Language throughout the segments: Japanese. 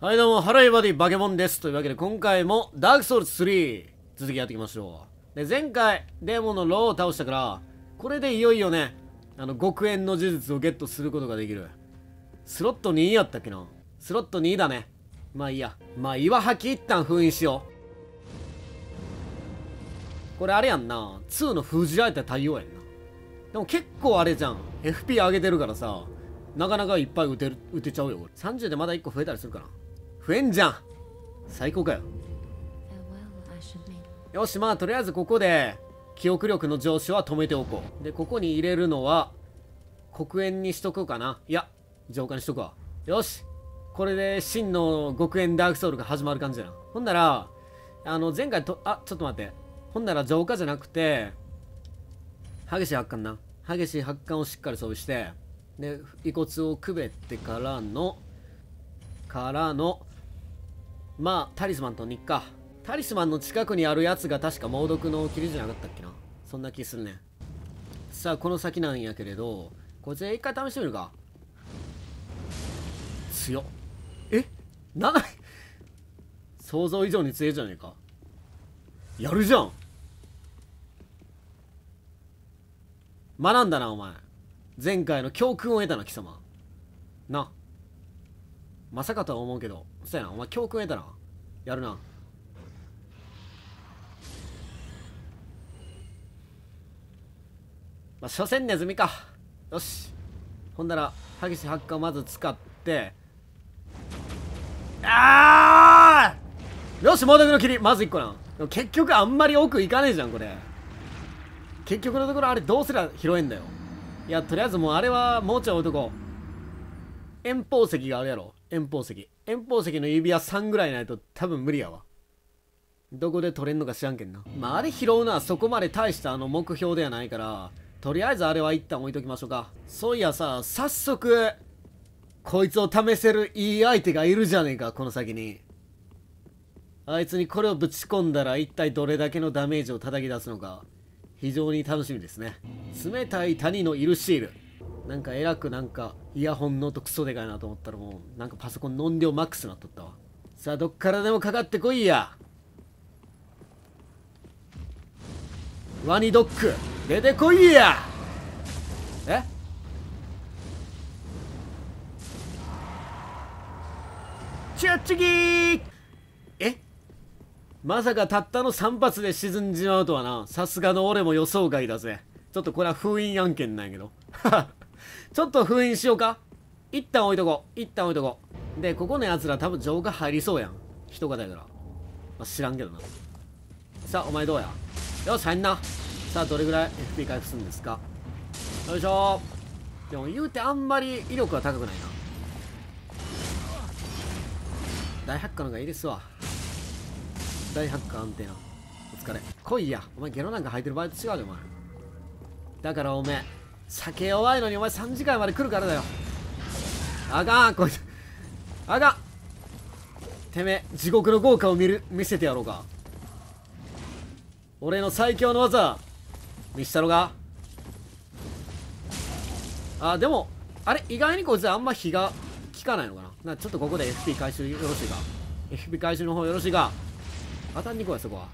はいどうも、ハローバディバケモンです。というわけで今回もダークソウル3続きやっていきましょう。で、前回デーモンのローを倒したから、これでいよいよね、あの極限の呪術をゲットすることができる。スロット2やったっけなスロット2だね。まあいいや。まあ岩吐き一旦封印しよう。これあれやんな。2の封じられた対応やんな。でも結構あれじゃん。FP 上げてるからさ、なかなかいっぱい撃てる、打てちゃうよ。30でまだ1個増えたりするかな。食えんじゃん最高かよよしまあとりあえずここで記憶力の上昇は止めておこうでここに入れるのは黒煙にしとこうかないや浄化にしとくわよしこれで真の極煙ダークソウルが始まる感じだなほんならあの前回とあちょっと待ってほんなら浄化じゃなくて激しい発汗な激しい発汗をしっかり装備してで遺骨をくべてからのからのまあ、タリスマンと日課。タリスマンの近くにあるやつが確か猛毒の霧じゃなかったっけな。そんな気するね。さあ、この先なんやけれど、こいつ一回試してみるか。強っ。え ?7 想像以上に強いじゃねえか。やるじゃん学んだな、お前。前回の教訓を得たな、貴様。な。まさかとは思うけどそやなお前教訓得たなやるなまあ所詮ネズミかよしほんなら激しい発火をまず使ってああよし猛毒の霧まず1個な結局あんまり奥行かねえじゃんこれ結局のところあれどうすりゃ拾えんだよいやとりあえずもうあれはもうちょい置いとこう遠方石があるやろ遠方石遠方石の指輪3ぐらいないと多分無理やわどこで取れんのか知らんけんなまああれ拾うのはそこまで大したあの目標ではないからとりあえずあれは一旦置いときましょうかそういやさ早速こいつを試せるいい相手がいるじゃねえかこの先にあいつにこれをぶち込んだら一体どれだけのダメージを叩き出すのか非常に楽しみですね冷たい谷のいるシールなんか偉くなんかイヤホンの音クソでかいなと思ったらもうなんかパソコンの音量マックスなっとったわさあどっからでもかかってこいやワニドック出てこいやえチュッチギーえまさかたったの3発で沈んじまうとはなさすがの俺も予想外だぜちょっとこれは封印案件なんやけどはは ちょっと封印しようか一旦置いとこう。一旦置いとこう。で、ここの奴ら多分城下入りそうやん。人型やから。まあ、知らんけどな。さあ、お前どうやよし、入んな。さあ、どれぐらい FP 回復するんですかよいしょでも言うてあんまり威力は高くないな。大発火の方がいいですわ。大発火安定な。お疲れ。来いや。お前ゲロなんか入ってる場合と違うで、お前。だからおめえ。酒弱いのにお前3時間まで来るからだよあかんこいつあかんてめえ地獄の豪華を見る見せてやろうか俺の最強の技見したのかあでもあれ意外にこいつあんま日が効かないのかななちょっとここで FP 回収よろしいか FP 回収の方よろしいか当たんに来いそこは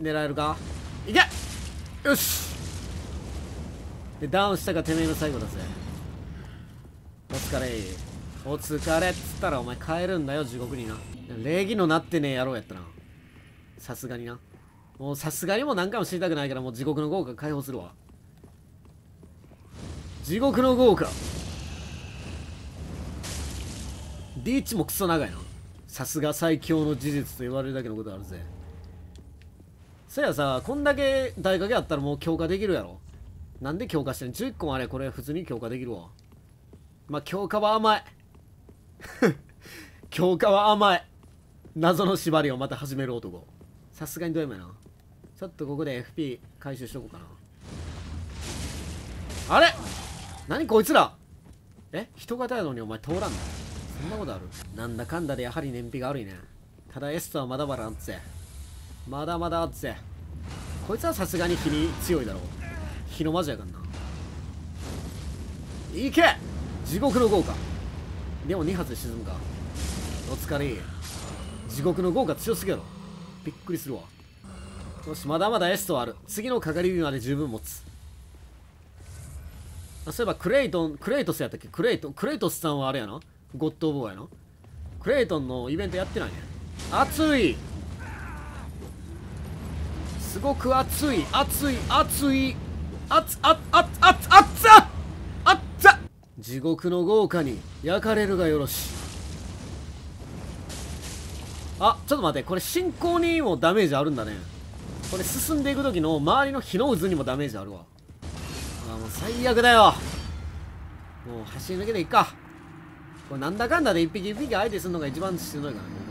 狙えるかいけよしでダウンしたがてめえの最後だぜお疲れお疲れっつったらお前帰るんだよ地獄にな礼儀のなってねえ野郎やったなさすがになもうさすがにもう何回も知りたくないからもう地獄の豪華解放するわ地獄の豪華リーチもクソ長いなさすが最強の事実と言われるだけのことあるぜそやさこんだけ大影あったらもう強化できるやろなんで強化してんの11個もあれこれ普通に強化できるわまあ強化は甘い 強化は甘い謎の縛りをまた始める男さすがにド M やなちょっとここで FP 回収しとこうかなあれ何こいつらえ人型やのにお前通らんのそんなことあるなんだかんだでやはり燃費が悪いねただエストはまだまだあっぜまだまだあっぜこいつはさすがに日に強いだろう日の魔女やからな行け地獄の豪華でも2発で沈むかお疲れ地獄の豪華強すぎやろびっくりするわよしまだまだエストある次の係りまで十分持つあそういえばクレイトンクレイトスやったっけクレイトクレイトスさんはあれやなゴッド・オブ・ワーやなクレイトンのイベントやってないね熱いすごく熱い熱い熱いあつあっあっあっあっざあっ地獄の豪華に焼かれるがよろしあちょっと待ってこれ進行にもダメージあるんだねこれ進んでいく時の周りの火の渦にもダメージあるわあもう最悪だよもう走り抜けていっかこれなんだかんだで一匹一匹相手するのが一番しんどいからね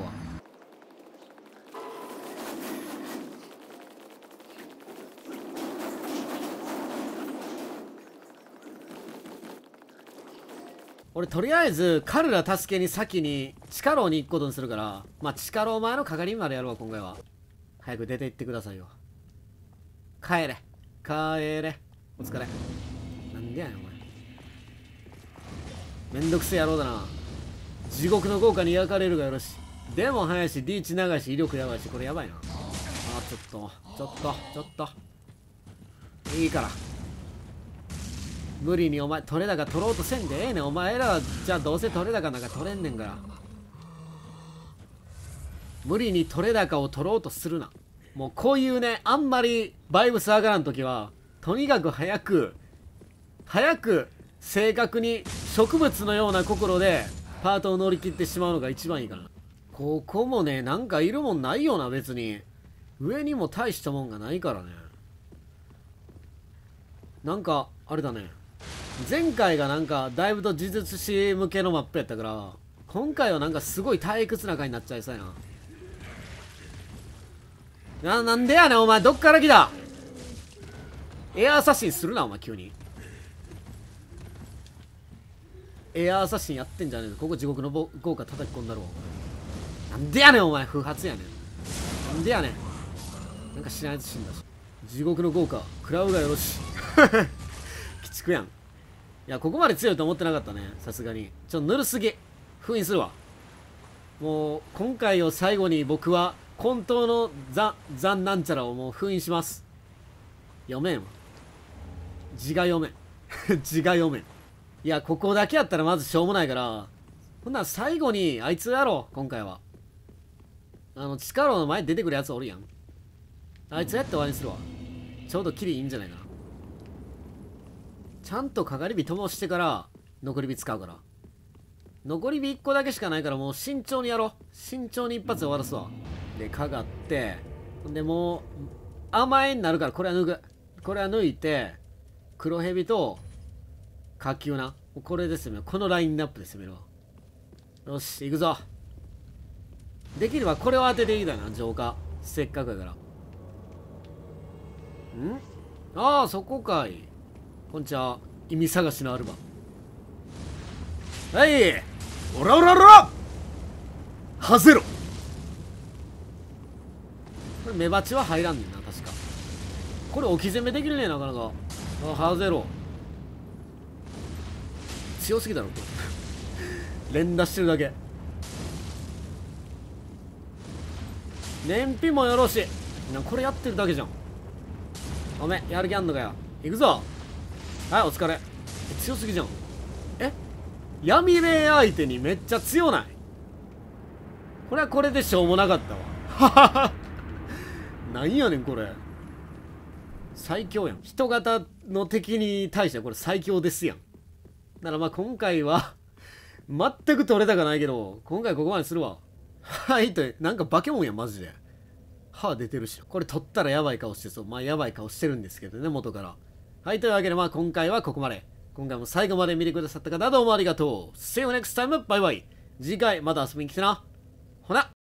俺とりあえず彼ら助けに先にチカロに行くことにするからまあチカロお前の係員までやろう今回は早く出て行ってくださいよ帰れ帰れお疲れなんでやねんお前めんどくせえ野郎だな地獄の豪華に焼かれるがよろしでも早いしリーチ長いし威力やばいしこれやばいなあちょっとちょっとちょっといいから無理にお前取れ高取ろうとせんでええねんお前らはじゃあどうせ取れ高なんか取れんねんから無理に取れ高を取ろうとするなもうこういうねあんまりバイブス上がらん時はとにかく早く早く正確に植物のような心でパートを乗り切ってしまうのが一番いいかなここもねなんかいるもんないよな別に上にも大したもんがないからねなんかあれだね前回がなんかだいぶと呪術師向けのマップやったから今回はなんかすごい退屈な回になっちゃいそうやなななんでやねんお前どっから来たエアアサシンするなお前急にエアアサシンやってんじゃねえぞここ地獄の豪華叩き込んだろなんでやねんお前不発やねんなんでやねんなんか知らないと死んだし地獄の豪華食らうがよろし 鬼畜やんいや、ここまで強いと思ってなかったね。さすがに。ちょっとぬるすぎ。封印するわ。もう、今回を最後に僕は、本当のザ、ザンなんちゃらをもう封印します。読めんわ。字が読めん。字 が読めん。いや、ここだけやったらまずしょうもないから、ほんなら最後に、あいつやろう、今回は。あの、チカロの前に出てくるやつおるやん。あいつやって終わりにするわ。ちょうどキリいいんじゃないかな。ちゃんとかかり火灯してから残り火使うから残り火1個だけしかないからもう慎重にやろう慎重に一発で終わらすわでかがってほんでもう甘えになるからこれは抜くこれは抜いて黒蛇と火球なこれで攻めこのラインナップで攻めるわよし行くぞできればこれを当てていいだな浄化せっかくやからんああそこかいこんにちは意味探しのアルバはいオラオラオラハゼロこれメバチは入らんねんな確かこれ置き攻めできるねなかなかあハゼロ強すぎだろこれ 連打してるだけ燃費もよろしいこれやってるだけじゃんおめやる気あんのかよ行くぞはいお疲れ強すぎじゃんえ闇霊相手にめっちゃ強ないこれはこれでしょうもなかったわ なんやねんこれ最強やん人型の敵に対してはこれ最強ですやんならまあ今回は全く取れたかないけど今回ここまでするわはいとなんか化け物やんマジで歯出てるしこれ取ったらやばい顔してそうまあやばい顔してるんですけどね元からはいというわけでまあ今回はここまで今回も最後まで見てくださった方どうもありがとう See you next time バイバイ次回また遊びに来てなほな